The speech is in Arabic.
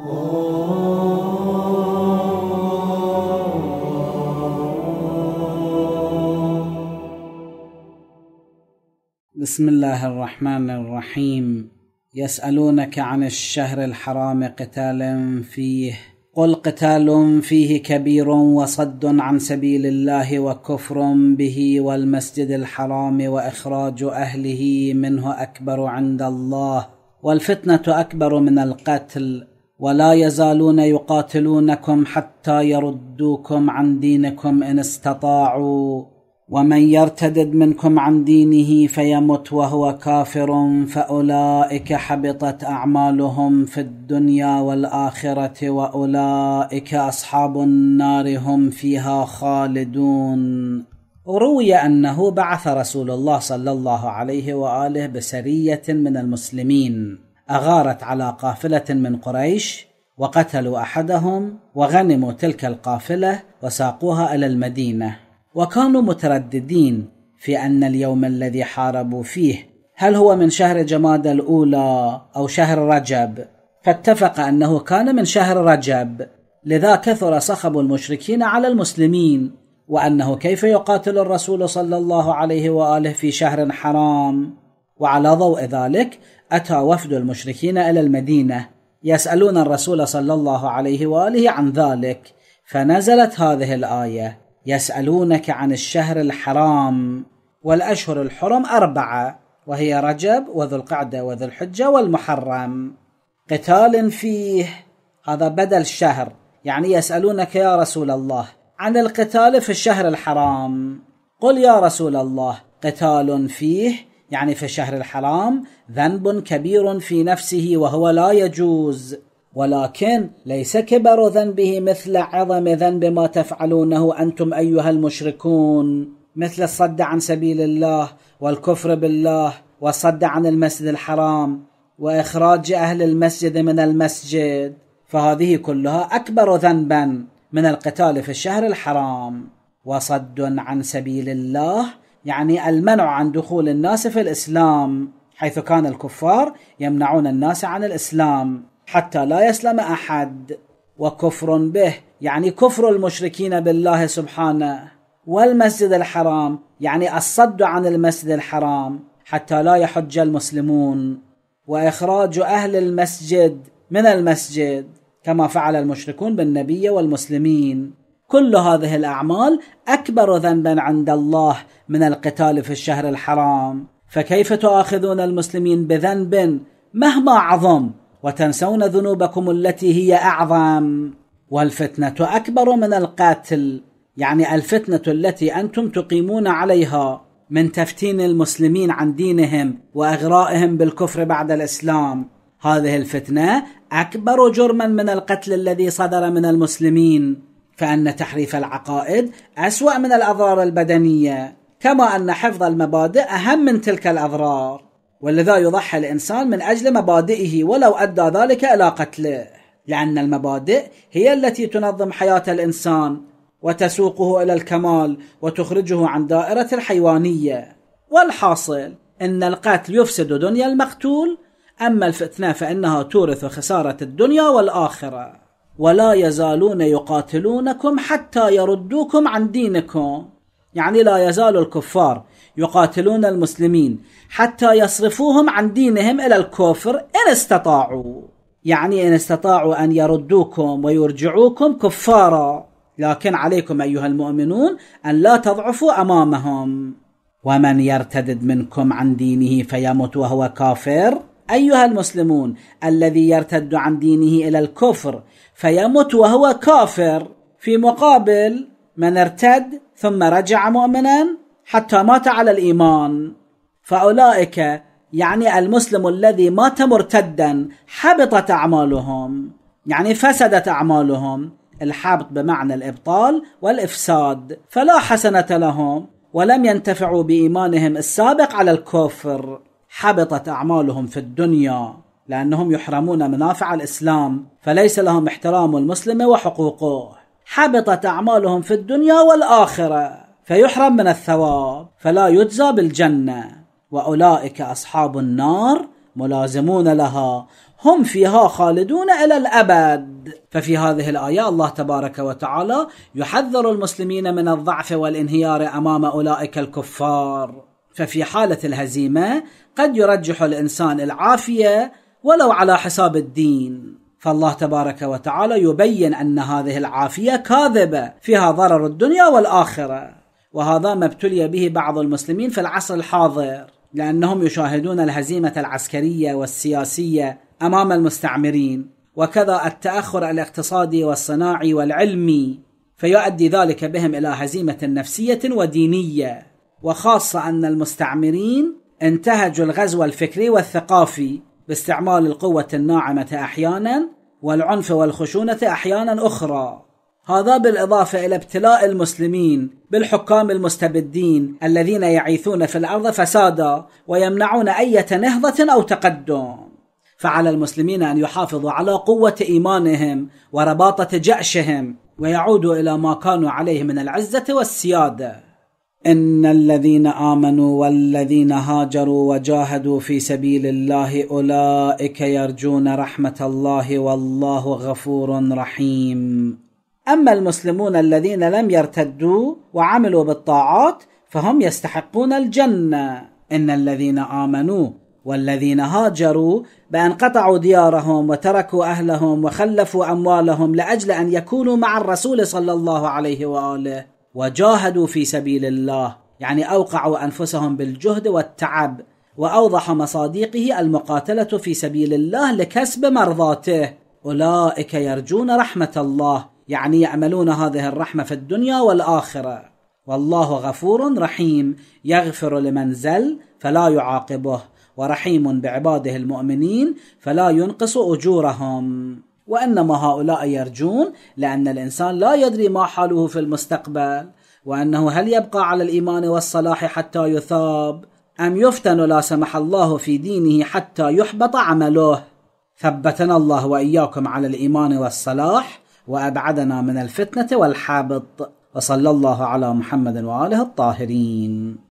بسم الله الرحمن الرحيم يسألونك عن الشهر الحرام قتال فيه قل قتال فيه كبير وصد عن سبيل الله وكفر به والمسجد الحرام واخراج اهله منه اكبر عند الله والفتنه اكبر من القتل ولا يزالون يقاتلونكم حتى يردوكم عن دينكم ان استطاعوا ومن يرتدد منكم عن دينه فيمت وهو كافر فاولئك حبطت اعمالهم في الدنيا والاخره واولئك اصحاب النار هم فيها خالدون روي انه بعث رسول الله صلى الله عليه واله بسريه من المسلمين اغارت على قافله من قريش وقتلوا احدهم وغنموا تلك القافله وساقوها الى المدينه وكانوا مترددين في ان اليوم الذي حاربوا فيه هل هو من شهر جماد الاولى او شهر رجب فاتفق انه كان من شهر رجب لذا كثر صخب المشركين على المسلمين وانه كيف يقاتل الرسول صلى الله عليه واله في شهر حرام وعلى ضوء ذلك أتى وفد المشركين إلى المدينة يسألون الرسول صلى الله عليه وآله عن ذلك فنزلت هذه الآية يسألونك عن الشهر الحرام والأشهر الحرم أربعة وهي رجب وذو القعدة وذو الحجة والمحرم قتال فيه هذا بدل الشهر يعني يسألونك يا رسول الله عن القتال في الشهر الحرام قل يا رسول الله قتال فيه يعني في الشهر الحرام ذنب كبير في نفسه وهو لا يجوز ولكن ليس كبر ذنبه مثل عظم ذنب ما تفعلونه انتم ايها المشركون مثل الصد عن سبيل الله والكفر بالله والصد عن المسجد الحرام واخراج اهل المسجد من المسجد فهذه كلها اكبر ذنبا من القتال في الشهر الحرام وصد عن سبيل الله يعني المنع عن دخول الناس في الاسلام حيث كان الكفار يمنعون الناس عن الاسلام حتى لا يسلم احد وكفر به يعني كفر المشركين بالله سبحانه والمسجد الحرام يعني الصد عن المسجد الحرام حتى لا يحج المسلمون واخراج اهل المسجد من المسجد كما فعل المشركون بالنبي والمسلمين كل هذه الأعمال أكبر ذنبا عند الله من القتال في الشهر الحرام فكيف تؤاخذون المسلمين بذنب مهما عظم وتنسون ذنوبكم التي هي أعظم والفتنة أكبر من القتل يعني الفتنة التي أنتم تقيمون عليها من تفتين المسلمين عن دينهم وإغرائهم بالكفر بعد الإسلام هذه الفتنة أكبر جرما من القتل الذي صدر من المسلمين فان تحريف العقائد اسوا من الاضرار البدنيه كما ان حفظ المبادئ اهم من تلك الاضرار ولذا يضحي الانسان من اجل مبادئه ولو ادى ذلك الى قتله لان المبادئ هي التي تنظم حياه الانسان وتسوقه الى الكمال وتخرجه عن دائره الحيوانيه والحاصل ان القتل يفسد دنيا المقتول اما الفتنه فانها تورث خساره الدنيا والاخره ولا يزالون يقاتلونكم حتى يردوكم عن دينكم يعني لا يزال الكفار يقاتلون المسلمين حتى يصرفوهم عن دينهم الى الكفر ان استطاعوا يعني ان استطاعوا ان يردوكم ويرجعوكم كفارا لكن عليكم ايها المؤمنون ان لا تضعفوا امامهم ومن يرتدد منكم عن دينه فيمت وهو كافر أيها المسلمون الذي يرتد عن دينه إلى الكفر فيمت وهو كافر في مقابل من ارتد ثم رجع مؤمنا حتى مات على الإيمان فأولئك يعني المسلم الذي مات مرتدا حبطت أعمالهم يعني فسدت أعمالهم الحبط بمعنى الإبطال والإفساد فلا حسنة لهم ولم ينتفعوا بإيمانهم السابق على الكفر حبطت أعمالهم في الدنيا لأنهم يحرمون منافع الإسلام فليس لهم احترام المسلم وحقوقه حبطت أعمالهم في الدنيا والآخرة فيحرم من الثواب فلا يجزى بالجنة وأولئك أصحاب النار ملازمون لها هم فيها خالدون الى الابد ففي هذه الايه الله تبارك وتعالى يحذر المسلمين من الضعف والانهيار امام اولئك الكفار ففي حالة الهزيمة قد يرجح الإنسان العافية ولو على حساب الدين فالله تبارك وتعالى يبين أن هذه العافية كاذبة فيها ضرر الدنيا والآخرة وهذا ما ابتلي به بعض المسلمين في العصر الحاضر لأنهم يشاهدون الهزيمة العسكرية والسياسية أمام المستعمرين وكذا التأخر الاقتصادي والصناعي والعلمي فيؤدي ذلك بهم إلى هزيمة نفسية ودينية وخاصة أن المستعمرين انتهجوا الغزو الفكري والثقافي باستعمال القوة الناعمة أحيانا والعنف والخشونة أحيانا أخرى هذا بالإضافة إلى ابتلاء المسلمين بالحكام المستبدين الذين يعيثون في الأرض فسادا ويمنعون أي نهضة أو تقدم فعلى المسلمين أن يحافظوا على قوة إيمانهم ورباطة جأشهم ويعودوا إلى ما كانوا عليه من العزة والسيادة ان الذين امنوا والذين هاجروا وجاهدوا في سبيل الله اولئك يرجون رحمه الله والله غفور رحيم اما المسلمون الذين لم يرتدوا وعملوا بالطاعات فهم يستحقون الجنه ان الذين امنوا والذين هاجروا بان قطعوا ديارهم وتركوا اهلهم وخلفوا اموالهم لاجل ان يكونوا مع الرسول صلى الله عليه واله وجاهدوا في سبيل الله يعني اوقعوا انفسهم بالجهد والتعب واوضح مصادقه المقاتله في سبيل الله لكسب مرضاته اولئك يرجون رحمه الله يعني ياملون هذه الرحمه في الدنيا والاخره والله غفور رحيم يغفر لمن زل فلا يعاقبه ورحيم بعباده المؤمنين فلا ينقص اجورهم وإنما هؤلاء يرجون لأن الإنسان لا يدري ما حاله في المستقبل وأنه هل يبقى على الإيمان والصلاح حتى يثاب أم يفتن لا سمح الله في دينه حتى يحبط عمله ثبتنا الله وإياكم على الإيمان والصلاح وأبعدنا من الفتنة والحبط وصلى الله على محمد وآله الطاهرين